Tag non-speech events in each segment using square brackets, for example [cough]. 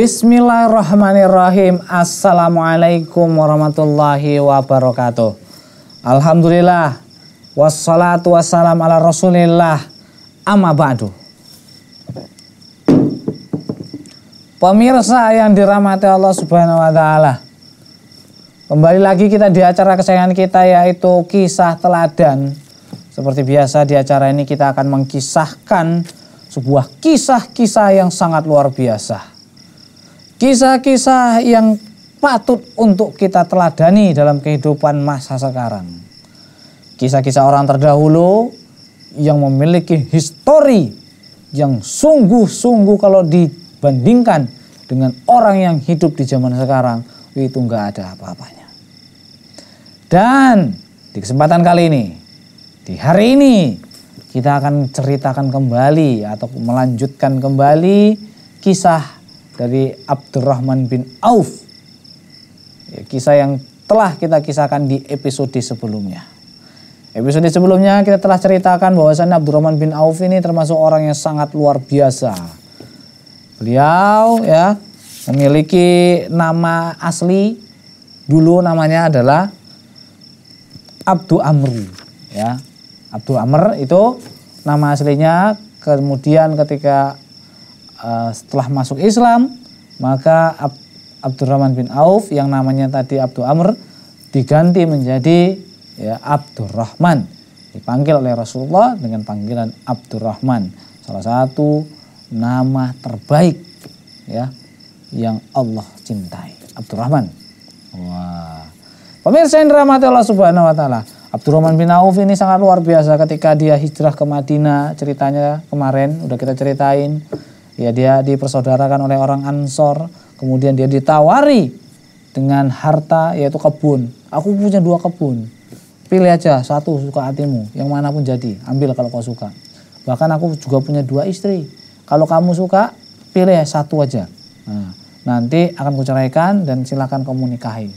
Bismillahirrahmanirrahim. Assalamualaikum warahmatullahi wabarakatuh. Alhamdulillah. Wassalatu wassalam ala rasulillah. Amma ba'du. Pemirsa yang dirahmati Allah subhanahu wa ta'ala. Kembali lagi kita di acara kesayangan kita yaitu kisah teladan. Seperti biasa di acara ini kita akan mengkisahkan sebuah kisah-kisah yang sangat luar biasa Kisah-kisah yang patut untuk kita teladani dalam kehidupan masa sekarang. Kisah-kisah orang terdahulu yang memiliki histori yang sungguh-sungguh kalau dibandingkan dengan orang yang hidup di zaman sekarang itu nggak ada apa-apanya. Dan di kesempatan kali ini, di hari ini kita akan ceritakan kembali atau melanjutkan kembali kisah dari Abdurrahman bin Auf. Ya, kisah yang telah kita kisahkan di episode sebelumnya. Episode sebelumnya kita telah ceritakan bahwasannya Abdurrahman bin Auf ini termasuk orang yang sangat luar biasa. Beliau ya memiliki nama asli dulu namanya adalah Abdu Amr ya. Abdu Amr itu nama aslinya kemudian ketika Eh, setelah masuk Islam maka Ab Abdurrahman bin Auf yang namanya tadi Abdul Amr diganti menjadi ya, Abdurrahman dipanggil oleh Rasulullah dengan panggilan Abdurrahman salah satu nama terbaik ya yang Allah cintai Abdurrahman wah pemirsa yang dirahmati Allah Subhanahu wa taala Abdurrahman bin Auf ini sangat luar biasa ketika dia hijrah ke Madinah ceritanya kemarin udah kita ceritain Ya dia dipersaudarakan oleh orang Ansor, kemudian dia ditawari dengan harta yaitu kebun. Aku punya dua kebun. Pilih aja satu suka hatimu, yang mana pun jadi, ambil kalau kau suka. Bahkan aku juga punya dua istri. Kalau kamu suka, pilih satu aja. Nah, nanti akan kuceraikan dan silakan kamu nikahi.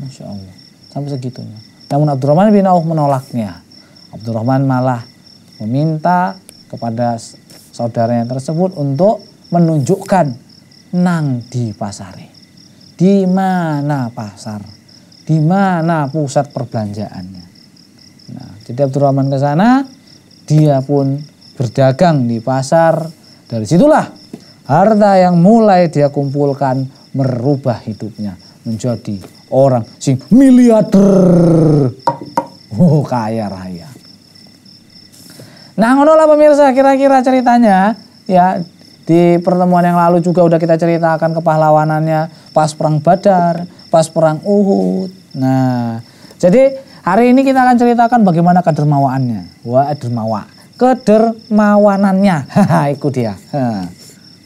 Masya Allah. Sampai segitunya. Namun Abdurrahman bin Auf menolaknya. Abdurrahman malah meminta kepada saudaranya tersebut untuk menunjukkan nang di pasare. Di mana pasar? Di mana pusat perbelanjaannya? Nah, jadi Abdurrahman ke sana, dia pun berdagang di pasar. Dari situlah harta yang mulai dia kumpulkan merubah hidupnya menjadi orang sing miliarder. Oh, kaya raya. Nah, ngono lah pemirsa, kira-kira ceritanya ya di pertemuan yang lalu juga udah kita ceritakan kepahlawanannya pas perang Badar, pas perang Uhud. Nah, jadi hari ini kita akan ceritakan bagaimana kedermawaannya. Wah, dermawa. Kedermawanannya. [laughs] itu dia.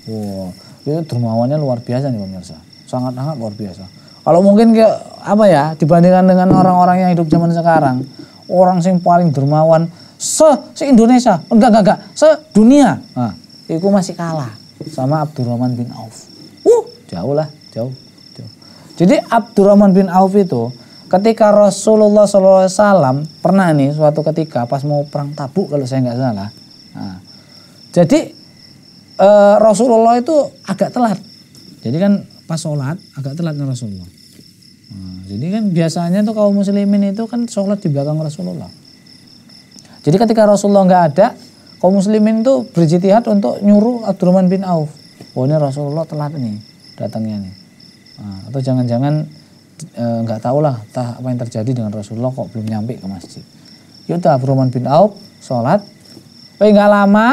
Wow, itu ya, dermawannya luar biasa nih pemirsa. Sangat sangat luar biasa. Kalau mungkin ke apa ya dibandingkan dengan orang-orang yang hidup zaman sekarang, orang sing paling dermawan se, se Indonesia, enggak enggak enggak, se dunia. Nah, itu masih kalah sama Abdurrahman bin Auf. Uh, jauh lah, jauh, jauh. Jadi Abdurrahman bin Auf itu ketika Rasulullah SAW pernah nih suatu ketika pas mau perang Tabuk kalau saya nggak salah. Nah, jadi e, Rasulullah itu agak telat. Jadi kan pas sholat agak telat Rasulullah. Nah, jadi kan biasanya tuh kaum muslimin itu kan sholat di belakang Rasulullah. Jadi ketika Rasulullah nggak ada, kaum muslimin itu berjihad untuk nyuruh Abdurrahman bin Auf. Wah ini Rasulullah telat nih datangnya nih. Nah, atau jangan-jangan e, nggak -jangan, e, tahu lah tah apa yang terjadi dengan Rasulullah kok belum nyampe ke masjid. Yaudah Abdurrahman bin Auf sholat. Tapi nggak lama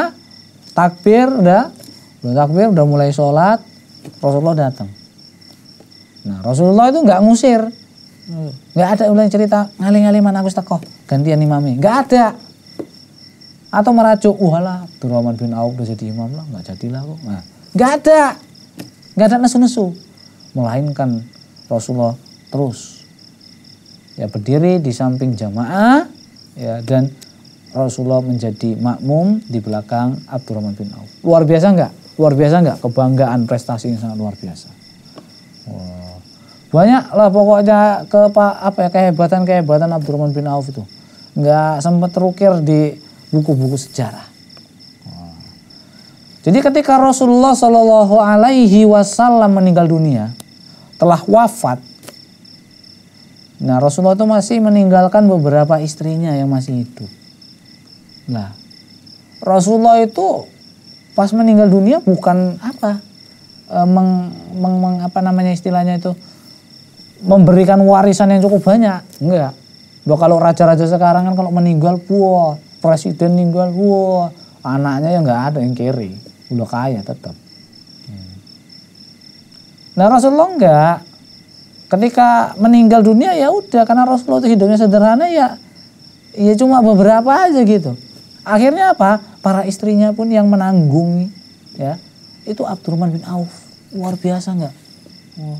takbir udah, udah takbir udah mulai sholat Rasulullah datang. Nah Rasulullah itu nggak ngusir, nggak ada ulang cerita ngali-ngali mana aku stakoh gantian imami nggak ada atau meracu wah lah Abdurrahman bin Auf udah jadi imam lah nggak jadilah kok nah nggak ada nggak ada nesu-nesu melainkan Rasulullah terus ya berdiri di samping jamaah ya dan Rasulullah menjadi makmum di belakang Abdurrahman bin Auf luar biasa nggak luar biasa nggak kebanggaan prestasi yang sangat luar biasa banyak lah pokoknya ke apa ya kehebatan kehebatan Abdurrahman bin Auf itu nggak sempat terukir di buku-buku sejarah. Jadi ketika Rasulullah Shallallahu Alaihi Wasallam meninggal dunia, telah wafat. Nah Rasulullah itu masih meninggalkan beberapa istrinya yang masih hidup. Nah Rasulullah itu pas meninggal dunia bukan apa e, meng, meng, meng apa namanya istilahnya itu memberikan warisan yang cukup banyak enggak. Bahwa kalau raja-raja sekarang kan kalau meninggal puas presiden ninggal wah anaknya yang nggak ada yang kiri udah kaya tetap nah hmm. Rasulullah enggak ketika meninggal dunia ya udah karena Rasulullah itu hidupnya sederhana ya ya cuma beberapa aja gitu akhirnya apa para istrinya pun yang menanggung ya itu Abdurrahman bin Auf luar biasa nggak oh.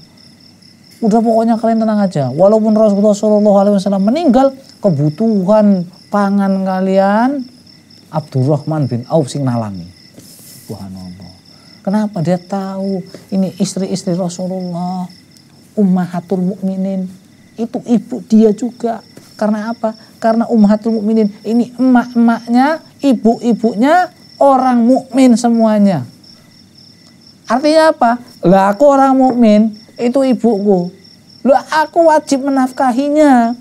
udah pokoknya kalian tenang aja walaupun Rasulullah Shallallahu Alaihi Wasallam meninggal kebutuhan pangan kalian Abdurrahman bin Auf sing nalangi. Subhanallah. Kenapa dia tahu ini istri-istri Rasulullah, ummahatul mukminin. Itu ibu dia juga. Karena apa? Karena ummahatul mukminin ini emak-emaknya, ibu-ibunya orang mukmin semuanya. Artinya apa? Lah aku orang mukmin, itu ibuku. Lah aku wajib menafkahinya.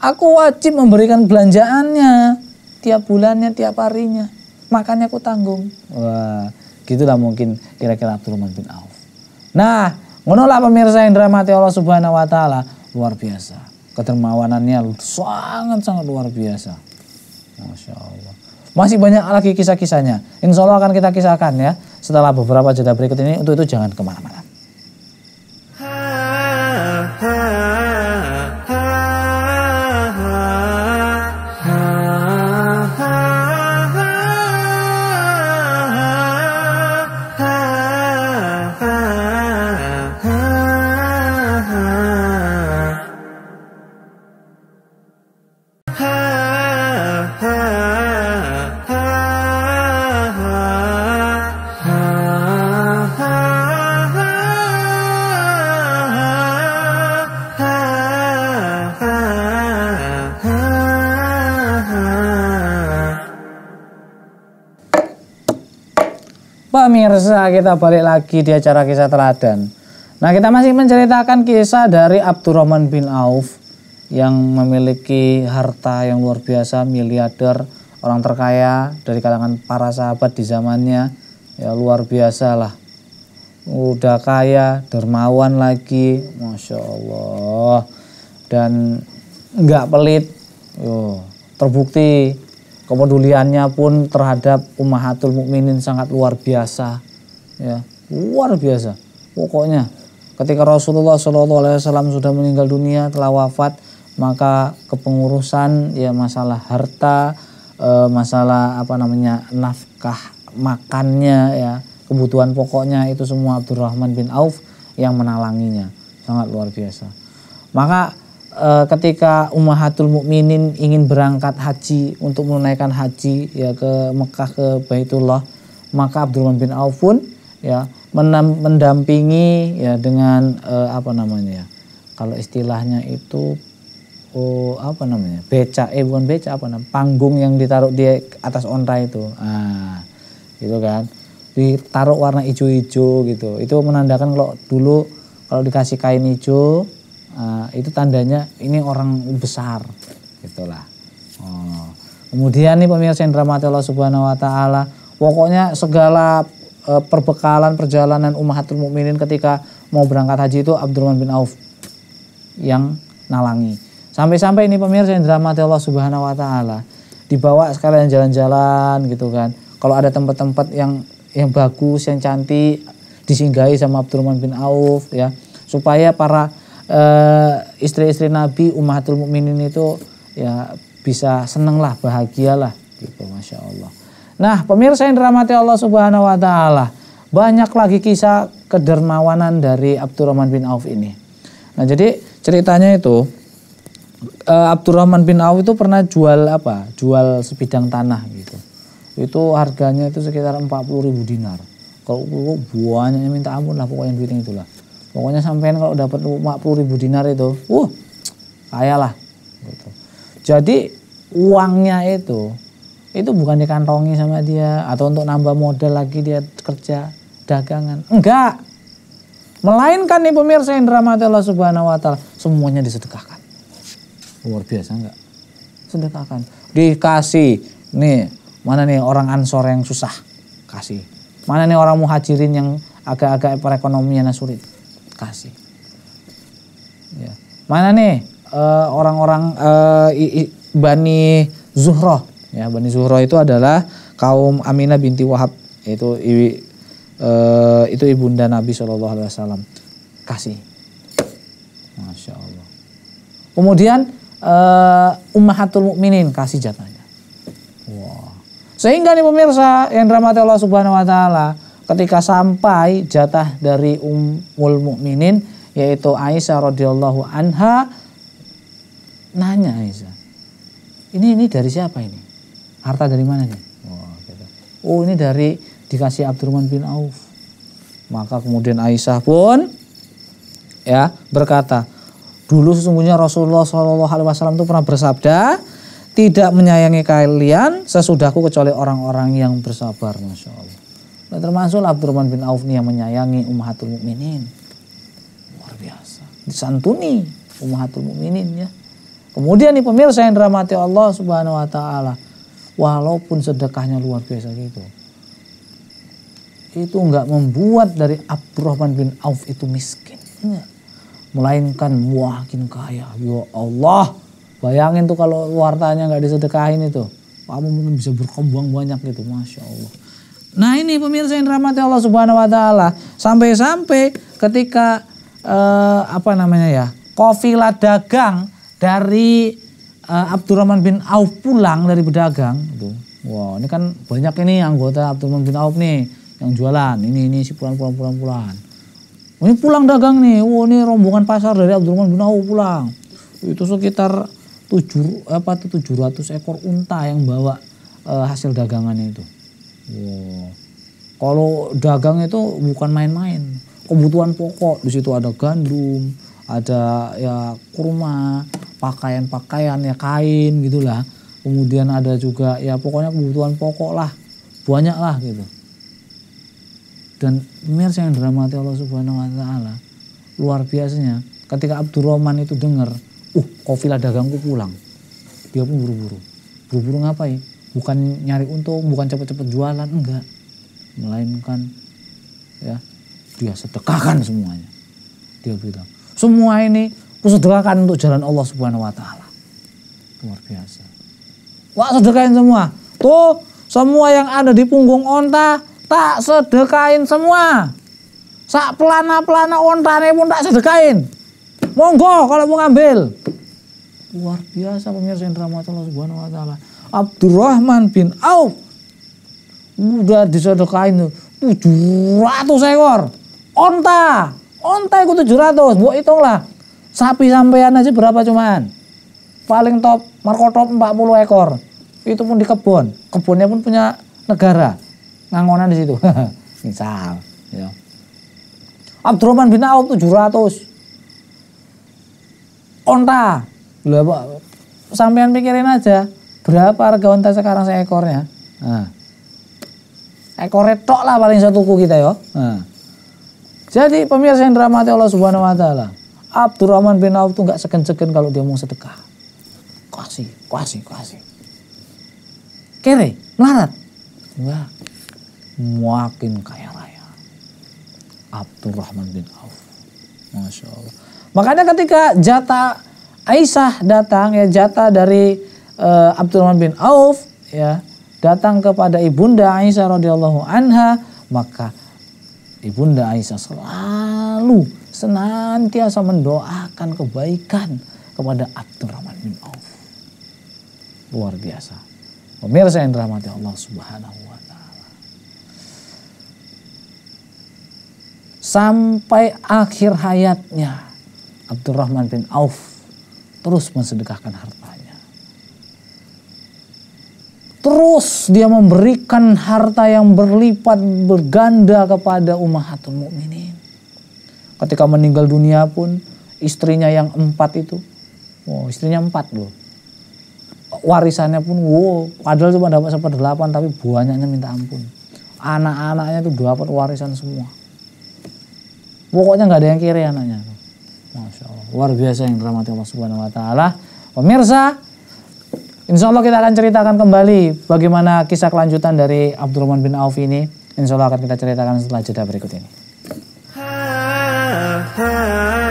Aku wajib memberikan belanjaannya tiap bulannya, tiap harinya. Makanya aku tanggung. Wah, gitulah mungkin kira-kira Abdurrahman bin Auf. Nah, menolak pemirsa yang dramati Allah Subhanahu wa taala, luar biasa. Kedermawanannya sangat-sangat luar biasa. Masya Allah. Masih banyak lagi kisah-kisahnya. Insya Allah akan kita kisahkan ya. Setelah beberapa jeda berikut ini, untuk itu jangan kemana-mana. pemirsa, kita balik lagi di acara kisah teladan. Nah, kita masih menceritakan kisah dari Abdurrahman bin Auf yang memiliki harta yang luar biasa, miliarder, orang terkaya dari kalangan para sahabat di zamannya. Ya, luar biasa lah. Udah kaya, dermawan lagi, Masya Allah. Dan nggak pelit, Yo, terbukti kepeduliannya pun terhadap umahatul mukminin sangat luar biasa ya luar biasa pokoknya ketika Rasulullah Shallallahu Alaihi Wasallam sudah meninggal dunia telah wafat maka kepengurusan ya masalah harta e, masalah apa namanya nafkah makannya ya kebutuhan pokoknya itu semua Abdurrahman bin Auf yang menalanginya sangat luar biasa maka Eh, ketika Ummahatul Mukminin ingin berangkat haji untuk menunaikan haji ya ke Mekah ke Baitullah, maka Abdurrahman bin Auf pun ya mendampingi ya dengan e, apa namanya ya. Kalau istilahnya itu oh apa namanya? Beca, eh bukan beca apa namanya? Panggung yang ditaruh di atas onta itu. Ah, gitu kan. Ditaruh warna hijau-hijau gitu. Itu menandakan kalau dulu kalau dikasih kain hijau Eh, itu tandanya ini orang besar gitulah oh. kemudian nih pemirsa yang dirahmati Allah Subhanahu Wa Taala pokoknya segala uh, perbekalan perjalanan umatul mukminin ketika mau berangkat haji itu Abdurrahman bin Auf yang nalangi sampai-sampai ini pemirsa yang dirahmati Allah Subhanahu Wa Taala dibawa sekalian jalan-jalan gitu kan kalau ada tempat-tempat yang yang bagus yang cantik disinggahi sama Abdurrahman bin Auf ya supaya para Eh, istri-istri Nabi Ummahatul Mukminin itu ya bisa senenglah bahagialah gitu masya Allah. Nah pemirsa yang dirahmati Allah Subhanahu Wa Taala banyak lagi kisah kedermawanan dari Abdurrahman bin Auf ini. Nah jadi ceritanya itu eh, Abdurrahman bin Auf itu pernah jual apa? Jual sebidang tanah gitu. Itu harganya itu sekitar 40 ribu dinar. Kalau buahnya minta ampun lah pokoknya duitnya itulah pokoknya sampean kalau dapat 50 ribu dinar itu uh kaya lah gitu. jadi uangnya itu itu bukan dikantongi sama dia atau untuk nambah modal lagi dia kerja dagangan enggak melainkan nih pemirsa yang dirahmati Allah Subhanahu wa taala semuanya disedekahkan luar biasa enggak sedekahkan dikasih nih mana nih orang ansor yang susah kasih mana nih orang muhajirin yang agak-agak perekonomiannya sulit kasih. Ya. Mana nih eh, orang-orang uh, uh, Bani Zuhroh? Ya, Bani Zuhroh itu adalah kaum Aminah binti Wahab. Itu iwi, uh, itu ibunda Nabi Shallallahu Alaihi Wasallam. Kasih. Masya Allah. Kemudian uh, Ummahatul Mukminin kasih jatahnya. Wah. Wow. Sehingga nih pemirsa yang dirahmati Allah Subhanahu wa taala, ketika sampai jatah dari Ummul Mukminin yaitu Aisyah radhiyallahu anha nanya Aisyah. Ini ini dari siapa ini? Harta dari mana nih? Gitu. Oh, ini dari dikasih Abdurrahman bin Auf. Maka kemudian Aisyah pun ya berkata, dulu sesungguhnya Rasulullah Shallallahu Alaihi Wasallam itu pernah bersabda, tidak menyayangi kalian sesudahku kecuali orang-orang yang bersabar, masya Allah. Nah, termasuk Abdurrahman bin Auf nih yang menyayangi Ummahatul Mukminin. Luar biasa. Disantuni Ummahatul Mukminin ya. Kemudian nih pemirsa yang dirahmati Allah Subhanahu wa taala. Walaupun sedekahnya luar biasa gitu. Itu enggak membuat dari Abdurrahman bin Auf itu miskin. Enggak. Melainkan makin kaya. Ya Allah. Bayangin tuh kalau wartanya nggak disedekahin itu. Kamu mungkin bisa berkembang banyak gitu. Masya Allah. Nah ini pemirsa yang dirahmati Allah Subhanahu Wa Taala sampai-sampai ketika eh, apa namanya ya Kofila dagang dari eh, Abdurrahman bin Auf pulang dari berdagang, gitu. wow ini kan banyak ini anggota Abdurrahman bin Auf nih yang jualan ini ini si pulang pulang pulang pulang. Ini pulang dagang nih, wow ini rombongan pasar dari Abdurrahman bin Auf pulang. Itu sekitar tujuh apa tujuh ratus ekor unta yang bawa eh, hasil dagangannya itu Wow. Iya. Kalau dagang itu bukan main-main. Kebutuhan pokok di situ ada gandum, ada ya kurma, pakaian-pakaian ya kain gitulah. Kemudian ada juga ya pokoknya kebutuhan pokok lah, banyak lah gitu. Dan mirsa yang dramati Allah Subhanahu wa taala, luar biasanya ketika Abdurrahman itu dengar, "Uh, Kofila dagangku pulang." Dia pun buru-buru. Buru-buru ngapain? bukan nyari untung, bukan cepet-cepet jualan, enggak. Melainkan ya dia sedekahkan semuanya. Dia bilang, semua ini kusedekahkan untuk jalan Allah Subhanahu wa taala. Luar biasa. Wah, sedekahin semua. Tuh, semua yang ada di punggung onta tak sedekahin semua. Sak pelana-pelana ontane pun tak sedekahin. Monggo kalau mau ngambil. Luar biasa pemirsa yang dirahmati Allah Subhanahu wa taala. Abdurrahman bin Auf udah disedekahin ratus ekor onta onta itu 700 buat hitung lah sapi sampean aja berapa cuman paling top marco top 40 ekor itu pun di kebun kebunnya pun punya negara ngangonan di situ [laughs] misal ya. Abdurrahman bin Auf ratus, onta lah sampean pikirin aja Berapa harga onta sekarang seekornya? Nah. Ekornya tok lah paling satu kuku kita ya. Nah. Jadi pemirsa yang dirahmati Allah Subhanahu wa taala. Abdurrahman bin Auf tuh nggak seken-seken kalau dia mau sedekah. Kuasi, kuasi, kuasi. Kere, melarat. Wah, makin kaya raya. Abdurrahman bin Auf. Masya Allah. Makanya ketika jatah Aisyah datang ya jatah dari uh, Abdurrahman bin Auf ya datang kepada ibunda Aisyah radhiyallahu anha maka ibunda Aisyah selalu senantiasa mendoakan kebaikan kepada Abdurrahman bin Auf luar biasa pemirsa yang dirahmati Allah Subhanahu wa taala sampai akhir hayatnya Abdurrahman bin Auf terus mensedekahkan harta terus dia memberikan harta yang berlipat berganda kepada ummahatul mukminin. Ketika meninggal dunia pun istrinya yang empat itu, wow, istrinya empat loh. Warisannya pun wow, padahal cuma dapat seperdelapan tapi banyaknya minta ampun. Anak-anaknya itu dapat warisan semua. Pokoknya nggak ada yang kiri anaknya. Masya Allah, luar biasa yang dirahmati Allah Subhanahu Wa Taala. Pemirsa, Insya Allah kita akan ceritakan kembali bagaimana kisah kelanjutan dari Abdurrahman bin Auf ini. Insya Allah akan kita ceritakan setelah jeda berikut ini. Ha, ha.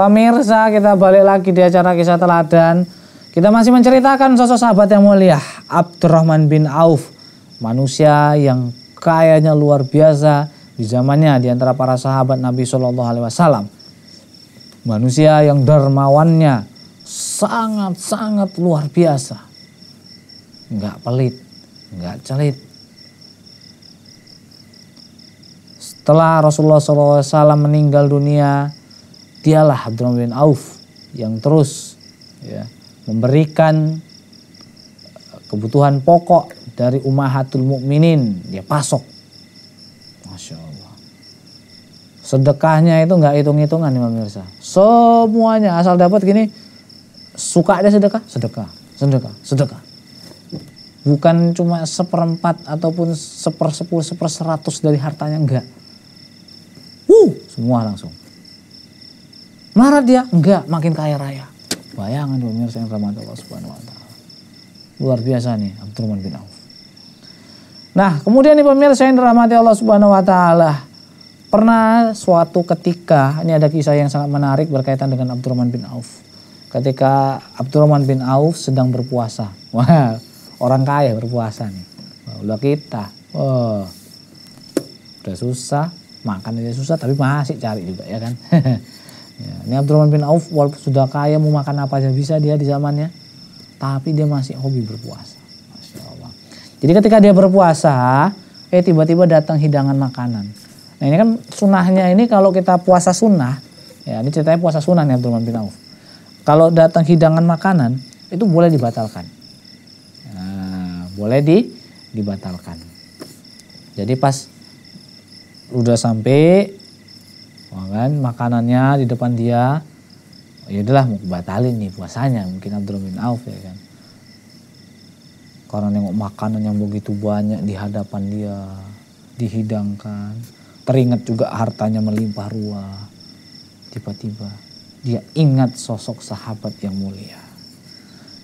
Pemirsa, kita balik lagi di acara kisah teladan. Kita masih menceritakan sosok sahabat yang mulia, Abdurrahman bin Auf. Manusia yang kayanya luar biasa di zamannya di antara para sahabat Nabi Shallallahu Alaihi Wasallam. Manusia yang dermawannya sangat-sangat luar biasa. Nggak pelit, nggak celit. Setelah Rasulullah SAW meninggal dunia, dialah Abdurrahman bin Auf yang terus ya, memberikan eh, kebutuhan pokok dari Umahatul Mukminin, dia pasok. Masya Allah. Sedekahnya itu nggak hitung-hitungan nih pemirsa. Semuanya asal dapat gini, suka ada sedekah, sedekah, sedekah, sedekah. Bukan cuma seperempat ataupun sepersepuluh, seratus dari hartanya enggak. uh semua langsung. Marah dia? Enggak, makin kaya raya. Bayangan pemirsa yang ramah Allah Subhanahu wa taala. Luar biasa nih Abdurrahman bin Auf. Nah, kemudian nih pemirsa yang dirahmati Allah Subhanahu wa taala. Pernah suatu ketika, ini ada kisah yang sangat menarik berkaitan dengan Abdurrahman bin Auf. Ketika Abdurrahman bin Auf sedang berpuasa. [laughs] Wah, orang kaya berpuasa nih. Wah, kita. Wah, udah susah, makan aja susah tapi masih cari juga ya kan. [laughs] Ya, ini Abdurrahman bin Auf walaupun sudah kaya mau makan apa aja bisa dia di zamannya, tapi dia masih hobi berpuasa. Masya Allah. Jadi ketika dia berpuasa, eh tiba-tiba datang hidangan makanan. Nah ini kan sunahnya ini kalau kita puasa sunnah, ya ini ceritanya puasa sunnah nih Abdurrahman bin Auf. Kalau datang hidangan makanan itu boleh dibatalkan. Nah, boleh di dibatalkan. Jadi pas udah sampai kan makanannya di depan dia ya udahlah mau batalin nih puasanya mungkin Abdurrahman bin Auf ya kan karena nengok makanan yang begitu banyak di hadapan dia dihidangkan teringat juga hartanya melimpah ruah tiba-tiba dia ingat sosok sahabat yang mulia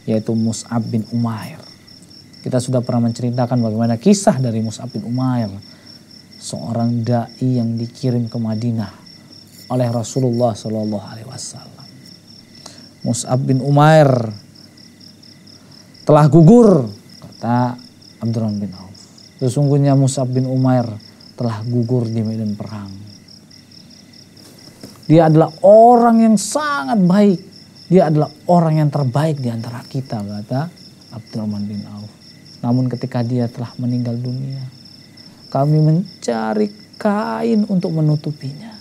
yaitu Mus'ab bin Umair kita sudah pernah menceritakan bagaimana kisah dari Mus'ab bin Umair seorang dai yang dikirim ke Madinah oleh Rasulullah Shallallahu Alaihi Wasallam. Mus'ab bin Umair telah gugur kata Abdurrahman bin Auf. Sesungguhnya Mus'ab bin Umair telah gugur di medan perang. Dia adalah orang yang sangat baik. Dia adalah orang yang terbaik di antara kita kata Abdurrahman bin Auf. Namun ketika dia telah meninggal dunia, kami mencari kain untuk menutupinya.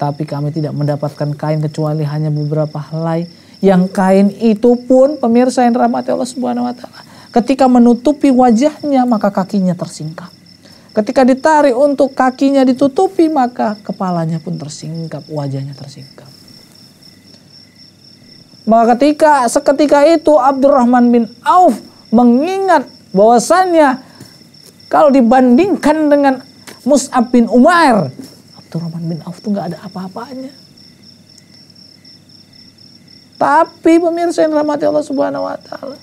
Tapi kami tidak mendapatkan kain kecuali hanya beberapa helai. Yang kain itu pun pemirsa yang rahmati Allah Subhanahu wa taala. Ketika menutupi wajahnya maka kakinya tersingkap. Ketika ditarik untuk kakinya ditutupi maka kepalanya pun tersingkap, wajahnya tersingkap. Maka ketika seketika itu Abdurrahman bin Auf mengingat bahwasannya kalau dibandingkan dengan Mus'ab bin Umar. Abdurrahman bin Auf tuh nggak ada apa-apanya. Tapi pemirsa yang rahmati Allah Subhanahu wa taala.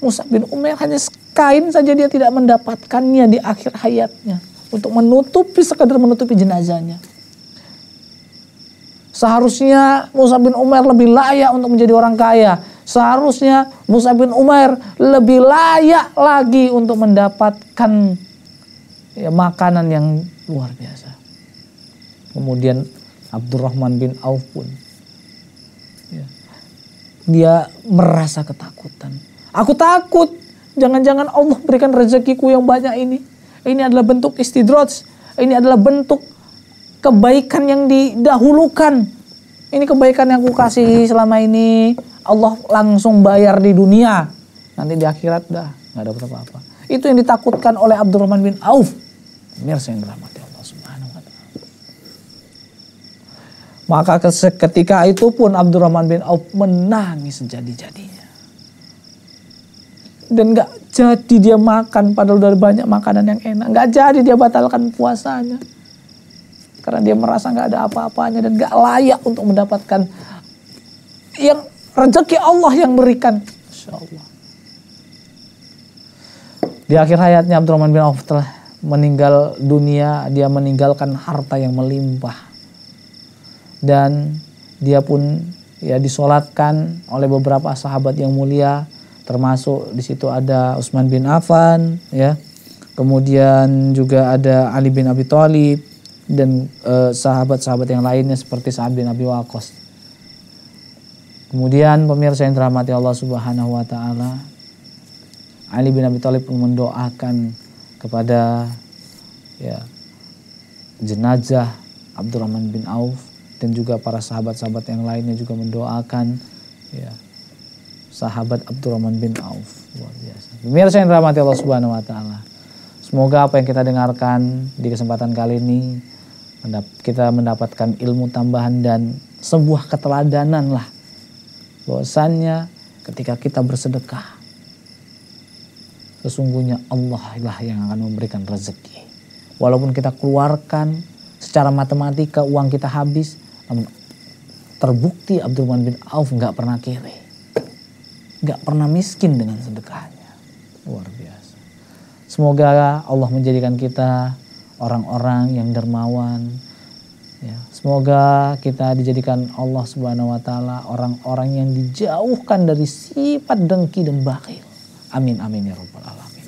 Musa bin Umair hanya sekain saja dia tidak mendapatkannya di akhir hayatnya untuk menutupi sekadar menutupi jenazahnya. Seharusnya Musa bin Umair lebih layak untuk menjadi orang kaya. Seharusnya Musa bin Umair lebih layak lagi untuk mendapatkan ya, makanan yang luar biasa kemudian Abdurrahman bin Auf pun ya, dia merasa ketakutan. Aku takut, jangan-jangan Allah berikan rezekiku yang banyak ini. Ini adalah bentuk istidroj, ini adalah bentuk kebaikan yang didahulukan. Ini kebaikan yang aku kasih selama ini, Allah langsung bayar di dunia. Nanti di akhirat dah, nggak ada apa-apa. Itu yang ditakutkan oleh Abdurrahman bin Auf. Mirsa yang dirahmati. Maka ketika itu pun Abdurrahman bin Auf menangis sejadi-jadinya. Dan gak jadi dia makan padahal dari banyak makanan yang enak. Gak jadi dia batalkan puasanya. Karena dia merasa gak ada apa-apanya dan gak layak untuk mendapatkan yang rezeki Allah yang berikan. Masya Allah. Di akhir hayatnya Abdurrahman bin Auf telah meninggal dunia, dia meninggalkan harta yang melimpah dan dia pun ya disolatkan oleh beberapa sahabat yang mulia termasuk di situ ada Utsman bin Affan ya kemudian juga ada Ali bin Abi Thalib dan eh, sahabat-sahabat eh, yang lainnya seperti Sa'ad bin Abi Waqqas kemudian pemirsa yang dirahmati Allah Subhanahu wa taala Ali bin Abi Thalib pun mendoakan kepada ya jenazah Abdurrahman bin Auf dan juga para sahabat-sahabat yang lainnya juga mendoakan ya sahabat Abdurrahman bin Auf luar biasa. Pemirsa yang dirahmati Allah Subhanahu wa taala. Semoga apa yang kita dengarkan di kesempatan kali ini kita mendapatkan ilmu tambahan dan sebuah keteladanan lah. bahwasanya ketika kita bersedekah sesungguhnya Allah lah yang akan memberikan rezeki. Walaupun kita keluarkan secara matematika uang kita habis, terbukti Abdurrahman bin Auf nggak pernah kiri, nggak pernah miskin dengan sedekahnya. Luar biasa. Semoga Allah menjadikan kita orang-orang yang dermawan. Ya, semoga kita dijadikan Allah Subhanahu wa taala orang-orang yang dijauhkan dari sifat dengki dan bakhil. Amin amin ya rabbal alamin.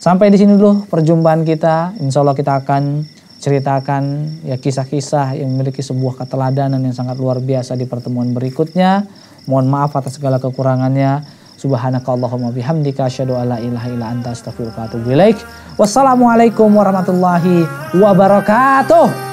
Sampai di sini dulu perjumpaan kita. Insya Allah kita akan ceritakan ya kisah-kisah yang memiliki sebuah keteladanan yang sangat luar biasa di pertemuan berikutnya. Mohon maaf atas segala kekurangannya. Subhanakallahumma bihamdika asyhadu la ilaha illa anta astaghfiruka wa atubu ilaik. Wassalamualaikum warahmatullahi wabarakatuh.